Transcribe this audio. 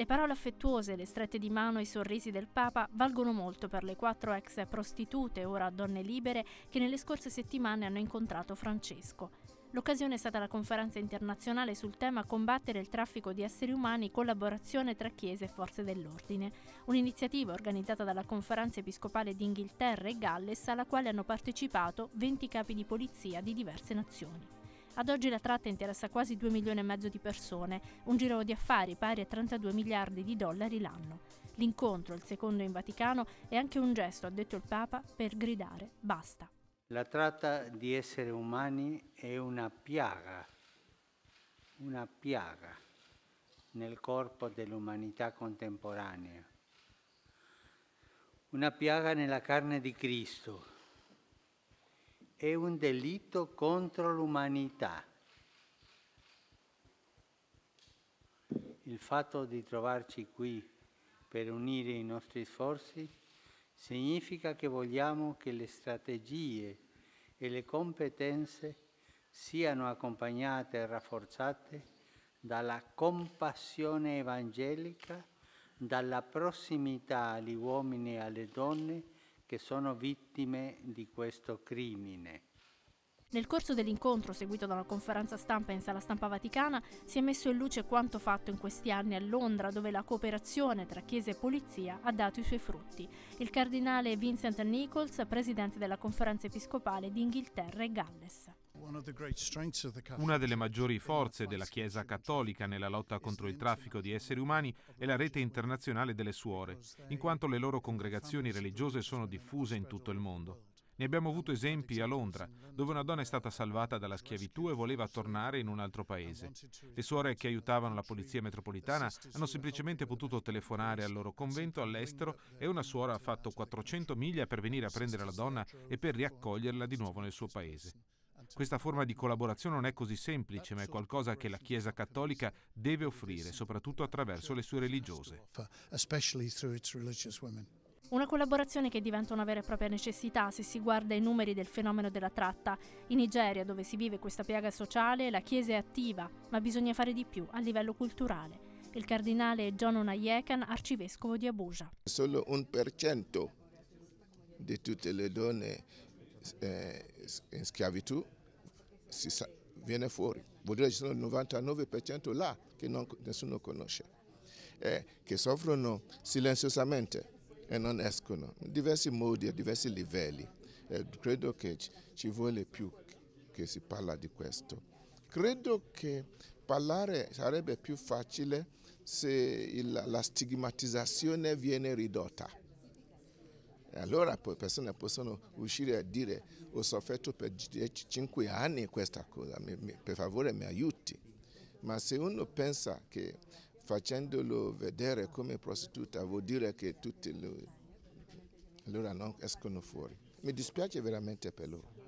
Le parole affettuose, le strette di mano e i sorrisi del Papa valgono molto per le quattro ex prostitute, ora donne libere, che nelle scorse settimane hanno incontrato Francesco. L'occasione è stata la conferenza internazionale sul tema Combattere il traffico di esseri umani, collaborazione tra Chiese e forze dell'ordine, un'iniziativa organizzata dalla Conferenza Episcopale d'Inghilterra e Galles alla quale hanno partecipato 20 capi di polizia di diverse nazioni. Ad oggi la tratta interessa quasi 2 milioni e mezzo di persone, un giro di affari pari a 32 miliardi di dollari l'anno. L'incontro, il secondo in Vaticano, è anche un gesto, ha detto il Papa, per gridare basta. La tratta di esseri umani è una piaga, una piaga nel corpo dell'umanità contemporanea, una piaga nella carne di Cristo è un delitto contro l'umanità. Il fatto di trovarci qui per unire i nostri sforzi significa che vogliamo che le strategie e le competenze siano accompagnate e rafforzate dalla compassione evangelica, dalla prossimità agli uomini e alle donne, che sono vittime di questo crimine. Nel corso dell'incontro, seguito da una conferenza stampa in sala stampa vaticana, si è messo in luce quanto fatto in questi anni a Londra, dove la cooperazione tra Chiesa e Polizia ha dato i suoi frutti. Il cardinale Vincent Nichols, presidente della conferenza episcopale di Inghilterra e Galles. Una delle maggiori forze della Chiesa cattolica nella lotta contro il traffico di esseri umani è la rete internazionale delle suore, in quanto le loro congregazioni religiose sono diffuse in tutto il mondo. Ne abbiamo avuto esempi a Londra, dove una donna è stata salvata dalla schiavitù e voleva tornare in un altro paese. Le suore che aiutavano la polizia metropolitana hanno semplicemente potuto telefonare al loro convento all'estero e una suora ha fatto 400 miglia per venire a prendere la donna e per riaccoglierla di nuovo nel suo paese. Questa forma di collaborazione non è così semplice, ma è qualcosa che la Chiesa cattolica deve offrire, soprattutto attraverso le sue religiose. Una collaborazione che diventa una vera e propria necessità se si guarda i numeri del fenomeno della tratta. In Nigeria, dove si vive questa piaga sociale, la Chiesa è attiva, ma bisogna fare di più a livello culturale. Il cardinale John Onayekan, arcivescovo di Abuja. Solo un per cento di tutte le donne eh, in schiavitù sa, viene fuori. Vuol dire che ci sono il 99% là che non, nessuno conosce, eh, che soffrono silenziosamente e non escono. Diversi modi e diversi livelli. Eh, credo che ci vuole più che si parla di questo. Credo che parlare sarebbe più facile se il, la stigmatizzazione viene ridotta. Allora le persone possono uscire e dire ho sofferto per 5 anni questa cosa, mi, mi, per favore mi aiuti. Ma se uno pensa che facendolo vedere come prostituta vuol dire che tutti loro non escono fuori. Mi dispiace veramente per loro.